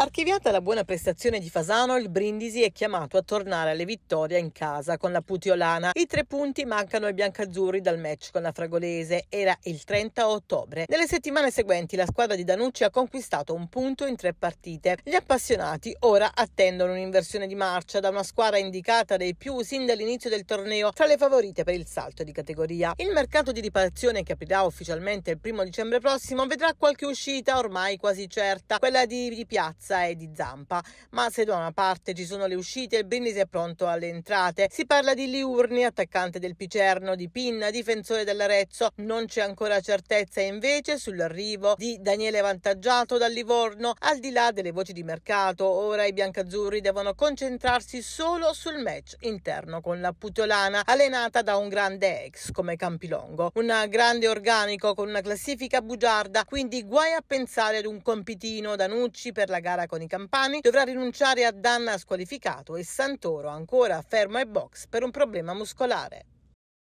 Archiviata la buona prestazione di Fasano, il Brindisi è chiamato a tornare alle vittorie in casa con la Putiolana. I tre punti mancano ai biancazzurri dal match con la Fragolese. Era il 30 ottobre. Nelle settimane seguenti la squadra di Danucci ha conquistato un punto in tre partite. Gli appassionati ora attendono un'inversione di marcia da una squadra indicata dai più sin dall'inizio del torneo tra le favorite per il salto di categoria. Il mercato di riparazione che aprirà ufficialmente il primo dicembre prossimo vedrà qualche uscita ormai quasi certa, quella di, di Piazza Piazza e di Zampa, ma se da una parte ci sono le uscite, il Brindisi è pronto alle entrate. Si parla di Liurni, attaccante del Picerno, di Pinna, difensore dell'Arezzo. Non c'è ancora certezza invece sull'arrivo di Daniele Vantaggiato dal Livorno. Al di là delle voci di mercato, ora i biancazzurri devono concentrarsi solo sul match interno con la Putolana, allenata da un grande ex come Campilongo. Un grande organico con una classifica bugiarda, quindi guai a pensare ad un compitino da Nucci per la gara gara con i campani, dovrà rinunciare a Danna squalificato e Santoro ancora fermo ai box per un problema muscolare.